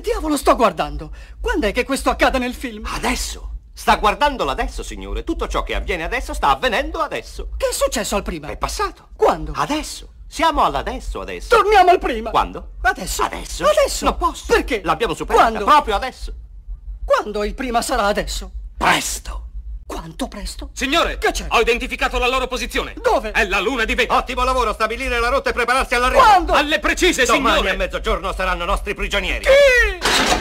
diavolo sto guardando? Quando è che questo accade nel film? Adesso! Sta guardandolo adesso, signore. Tutto ciò che avviene adesso sta avvenendo adesso. Che è successo al prima? È passato. Quando? Adesso. Siamo all'adesso adesso. Torniamo al prima. Quando? Adesso. Adesso? Adesso. Non posso. Perché? L'abbiamo superato. Quando? Proprio adesso. Quando il prima sarà adesso? Presto. Quanto presto? Signore! Che c'è? Ho identificato la loro posizione. Dove? È la luna di Vega. Ottimo lavoro, stabilire la rotta e prepararsi all'arrivo. Quando? Alle precise, Domani signore! Domani a mezzogiorno saranno nostri prigionieri. Chi?